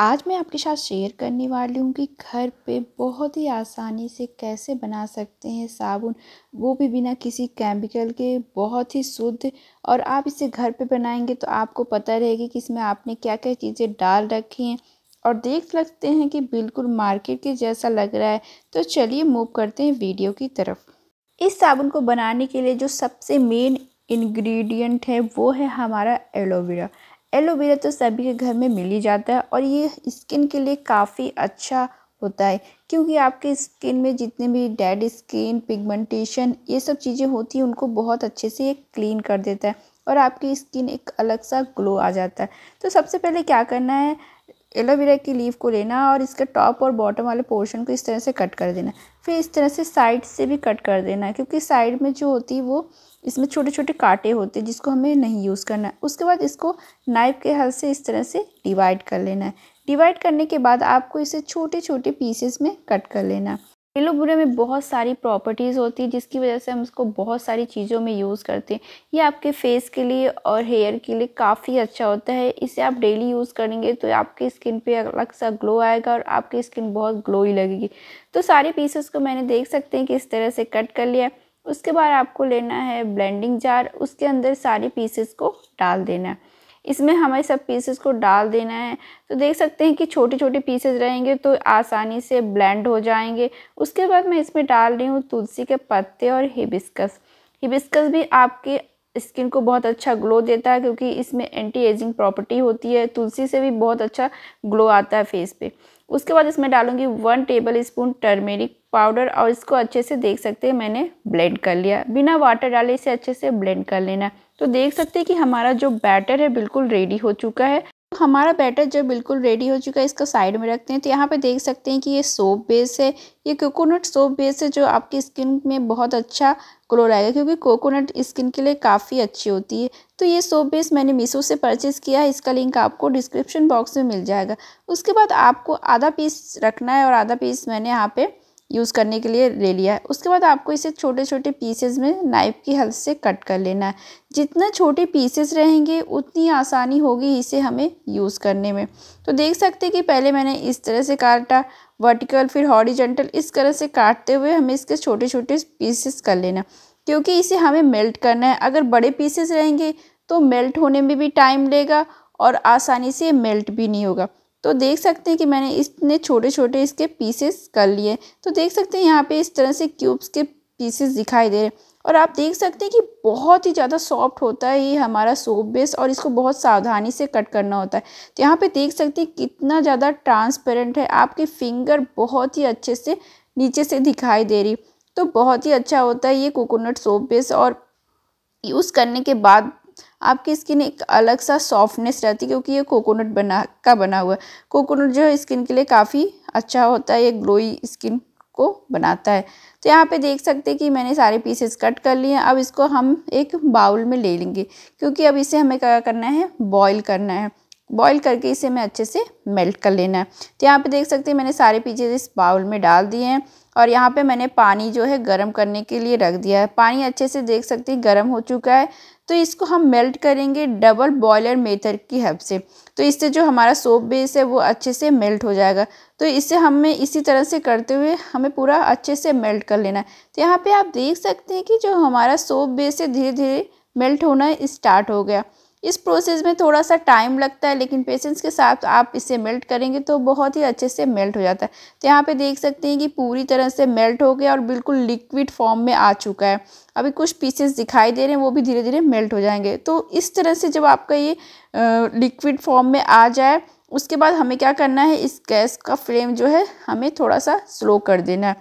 आज मैं आपके साथ शेयर करने वाली हूँ कि घर पे बहुत ही आसानी से कैसे बना सकते हैं साबुन वो भी बिना किसी केमिकल के बहुत ही शुद्ध और आप इसे घर पे बनाएंगे तो आपको पता रहेगा कि इसमें आपने क्या क्या चीज़ें डाल रखी हैं और देख सकते हैं कि बिल्कुल मार्केट के जैसा लग रहा है तो चलिए मूव करते हैं वीडियो की तरफ इस साबुन को बनाने के लिए जो सबसे मेन इन्ग्रीडियंट है वो है हमारा एलोवेरा एलोवेरा तो सभी के घर में मिल ही जाता है और ये स्किन के लिए काफ़ी अच्छा होता है क्योंकि आपके स्किन में जितने भी डेड स्किन पिगमेंटेशन ये सब चीज़ें होती हैं उनको बहुत अच्छे से ये क्लीन कर देता है और आपकी स्किन एक अलग सा ग्लो आ जाता है तो सबसे पहले क्या करना है एलोवेरा की लीव को लेना और इसके टॉप और बॉटम वाले पोर्शन को इस तरह से कट कर देना फिर इस तरह से साइड से भी कट कर देना क्योंकि साइड में जो होती है वो इसमें छोटे छोटे कांटे होते हैं जिसको हमें नहीं यूज़ करना है उसके बाद इसको नाइफ़ के हल से इस तरह से डिवाइड कर लेना है डिवाइड करने के बाद आपको इसे छोटे छोटे पीसेस में कट कर लेना बुरे में बहुत सारी प्रॉपर्टीज़ होती है जिसकी वजह से हम इसको बहुत सारी चीज़ों में यूज़ करते हैं ये आपके फेस के लिए और हेयर के लिए काफ़ी अच्छा होता है इसे आप डेली यूज़ करेंगे तो आपकी स्किन पे अलग सा ग्लो आएगा और आपकी स्किन बहुत ग्लोई लगेगी तो सारे पीसेस को मैंने देख सकते हैं कि इस तरह से कट कर लिया उसके बाद आपको लेना है ब्लेंडिंग जार उसके अंदर सारे पीसेस को डाल देना है इसमें हमें सब पीसेस को डाल देना है तो देख सकते हैं कि छोटे छोटे पीसेस रहेंगे तो आसानी से ब्लेंड हो जाएंगे उसके बाद मैं इसमें डाल रही हूँ तुलसी के पत्ते और हिबिस्कस हिबिस्कस भी आपके स्किन को बहुत अच्छा ग्लो देता है क्योंकि इसमें एंटी एजिंग प्रॉपर्टी होती है तुलसी से भी बहुत अच्छा ग्लो आता है फेस पे उसके बाद इसमें डालूंगी one tablespoon turmeric powder और इसको अच्छे से देख सकते हैं मैंने ब्लेंड कर लिया बिना वाटर डाले इसे अच्छे से ब्लेंड कर लेना है तो देख सकते हैं कि हमारा जो बैटर है बिल्कुल रेडी हो चुका है तो हमारा बैटर जब बिल्कुल रेडी हो चुका है इसको साइड में रखते हैं तो यहाँ पे देख सकते हैं कि ये सोप बेस है ये कोकोनट सोप बेस है जो आपकी स्किन में बहुत अच्छा ग्लो आएगा क्योंकि कोकोनट स्किन के लिए काफ़ी अच्छी होती है तो ये सोप बेस मैंने मीशो से परचेज़ किया है इसका लिंक आपको डिस्क्रिप्शन बॉक्स में मिल जाएगा उसके बाद आपको आधा पीस रखना है और आधा पीस मैंने यहाँ पर यूज़ करने के लिए ले लिया है उसके बाद आपको इसे छोटे छोटे पीसेस में नाइफ़ की हेल्प से कट कर लेना है जितना छोटे पीसेस रहेंगे उतनी आसानी होगी इसे हमें यूज़ करने में तो देख सकते हैं कि पहले मैंने इस तरह से काटा वर्टिकल फिर हॉरिजेंटल इस तरह से काटते हुए हमें इसके छोटे छोटे पीसेस कर लेना क्योंकि इसे हमें मेल्ट करना है अगर बड़े पीसेस रहेंगे तो मेल्ट होने में भी टाइम लेगा और आसानी से मेल्ट भी नहीं होगा तो देख सकते हैं कि मैंने इसने छोटे छोटे इसके पीसेस कर लिए तो देख सकते हैं यहाँ पे इस तरह से क्यूब्स के पीसेस दिखाई दे रहे हैं और आप देख सकते हैं कि बहुत ही ज़्यादा सॉफ्ट होता है ये हमारा सोप बेस और इसको बहुत सावधानी से कट करना होता है तो यहाँ पे देख सकते हैं कितना ज़्यादा ट्रांसपेरेंट है आपके फिंगर बहुत ही अच्छे से नीचे से दिखाई दे रही तो बहुत ही अच्छा होता है ये कोकोनट सोप बेस और यूज़ करने के बाद आपकी स्किन एक अलग सा सॉफ्टनेस रहती है क्योंकि ये कोकोनट बना का बना हुआ है कोकोनट जो है स्किन के लिए काफ़ी अच्छा होता है ये ग्लोई स्किन को बनाता है तो यहाँ पे देख सकते हैं कि मैंने सारे पीसेस कट कर लिए हैं अब इसको हम एक बाउल में ले लेंगे क्योंकि अब इसे हमें क्या करना है बॉईल करना है बॉईल करके इसे मैं अच्छे से मेल्ट कर लेना है तो यहाँ पे देख सकते हैं मैंने सारे पीजेज इस बाउल में डाल दिए हैं और यहाँ पे मैंने पानी जो है गर्म करने के लिए रख दिया है पानी अच्छे से देख सकते हैं गर्म हो चुका है तो इसको हम मेल्ट करेंगे डबल बॉयलर मेथड की हेल्प से तो इससे जो हमारा सोप बेस है वो अच्छे से मेल्ट हो जाएगा तो इससे हमें इसी तरह से करते हुए हमें पूरा अच्छे से मेल्ट कर लेना है तो यहाँ पर आप देख सकते हैं कि जो हमारा सोप बेस है धीरे धीरे मेल्ट होना स्टार्ट हो गया इस प्रोसेस में थोड़ा सा टाइम लगता है लेकिन पेशेंस के साथ आप इसे मेल्ट करेंगे तो बहुत ही अच्छे से मेल्ट हो जाता है तो यहाँ पे देख सकते हैं कि पूरी तरह से मेल्ट हो गया और बिल्कुल लिक्विड फॉर्म में आ चुका है अभी कुछ पीसेस दिखाई दे रहे हैं वो भी धीरे धीरे मेल्ट हो जाएंगे तो इस तरह से जब आपका ये लिक्विड फॉर्म में आ जाए उसके बाद हमें क्या करना है इस गैस का फ्लेम जो है हमें थोड़ा सा स्लो कर देना है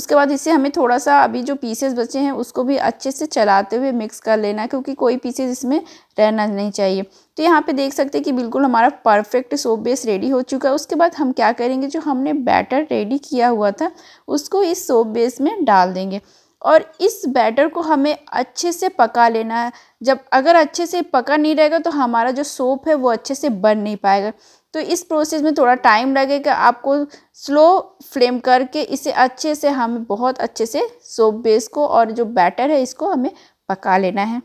उसके बाद इसे हमें थोड़ा सा अभी जो पीसेस बचे हैं उसको भी अच्छे से चलाते हुए मिक्स कर लेना है क्योंकि कोई पीसेस इसमें रहना नहीं चाहिए तो यहाँ पे देख सकते हैं कि बिल्कुल हमारा परफेक्ट सोप बेस रेडी हो चुका है उसके बाद हम क्या करेंगे जो हमने बैटर रेडी किया हुआ था उसको इस सोप बेस में डाल देंगे और इस बैटर को हमें अच्छे से पका लेना है जब अगर अच्छे से पका नहीं रहेगा तो हमारा जो सोप है वो अच्छे से बन नहीं पाएगा तो इस प्रोसेस में थोड़ा टाइम लगेगा आपको स्लो फ्लेम करके इसे अच्छे से हमें बहुत अच्छे से सोप बेस को और जो बैटर है इसको हमें पका लेना है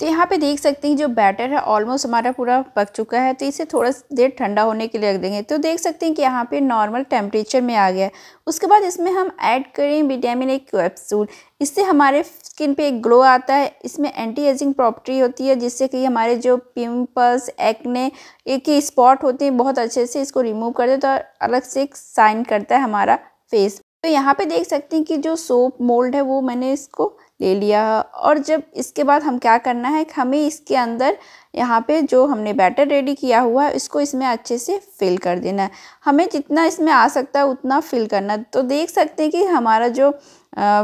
तो यहाँ पे देख सकते हैं जो बैटर है ऑलमोस्ट हमारा पूरा पक चुका है तो इसे थोड़ा देर ठंडा होने के लिए रख देंगे तो देख सकते हैं कि यहाँ पे नॉर्मल टेम्परेचर में आ गया है उसके बाद इसमें हम ऐड करें विटामिन ए कैप्सूल इससे हमारे स्किन पे एक ग्लो आता है इसमें एंटी एजिंग प्रॉपर्टी होती है जिससे कि हमारे जो पिम्पल्स एक्ने एक स्पॉट होते हैं बहुत अच्छे से इसको रिमूव कर देता तो है और अलग से एक साइन करता है हमारा फेस तो यहाँ पे देख सकते हैं कि जो सोप मोल्ड है वो मैंने इसको ले लिया और जब इसके बाद हम क्या करना है हमें इसके अंदर यहाँ पे जो हमने बैटर रेडी किया हुआ है इसको इसमें अच्छे से फिल कर देना है हमें जितना इसमें आ सकता है उतना फिल करना तो देख सकते हैं कि हमारा जो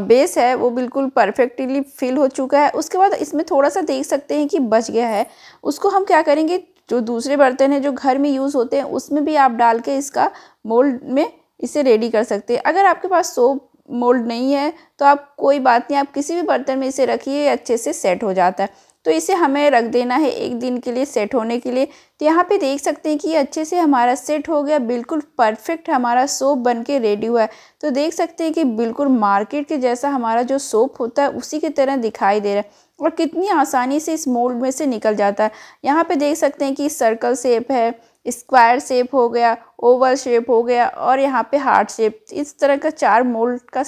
बेस है वो बिल्कुल परफेक्टली फिल हो चुका है उसके बाद इसमें थोड़ा सा देख सकते हैं कि बच गया है उसको हम क्या करेंगे जो दूसरे बर्तन हैं जो घर में यूज़ होते हैं उसमें भी आप डाल के इसका मोल्ड में इसे रेडी कर सकते हैं अगर आपके पास सोप मोल्ड नहीं है तो आप कोई बात नहीं आप किसी भी बर्तन में इसे रखिए अच्छे से सेट हो जाता है तो इसे हमें रख देना है एक दिन के लिए सेट होने के लिए तो यहाँ पे देख सकते हैं कि अच्छे से हमारा सेट हो गया बिल्कुल परफेक्ट हमारा सोप बन के रेडी हुआ है तो देख सकते हैं कि बिल्कुल मार्केट के जैसा हमारा जो सोप होता है उसी की तरह दिखाई दे रहा है और कितनी आसानी से इस मोल्ड में से निकल जाता है यहाँ पर देख सकते हैं कि सर्कल सेप है स्क्वायर शेप हो गया ओवल शेप हो गया और यहाँ पे हार्ट शेप इस तरह का चार मोल्ड का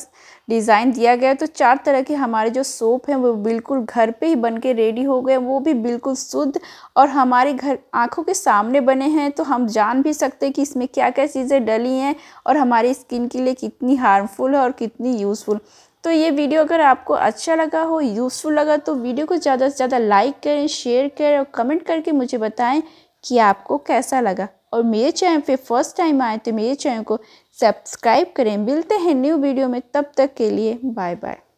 डिज़ाइन दिया गया तो चार तरह के हमारे जो सोप हैं वो बिल्कुल घर पे ही बन के रेडी हो गए वो भी बिल्कुल शुद्ध और हमारे घर आँखों के सामने बने हैं तो हम जान भी सकते हैं कि इसमें क्या क्या चीज़ें डली हैं और हमारी स्किन के लिए कितनी हार्मफुल है और कितनी यूज़फुल तो ये वीडियो अगर आपको अच्छा लगा हो यूज़फुल लगा तो वीडियो को ज़्यादा से ज़्यादा लाइक करें शेयर करें और कमेंट करके मुझे बताएं कि आपको कैसा लगा और मेरे चैनल पे फर्स्ट टाइम आए तो मेरे चैनल को सब्सक्राइब करें मिलते हैं न्यू वीडियो में तब तक के लिए बाय बाय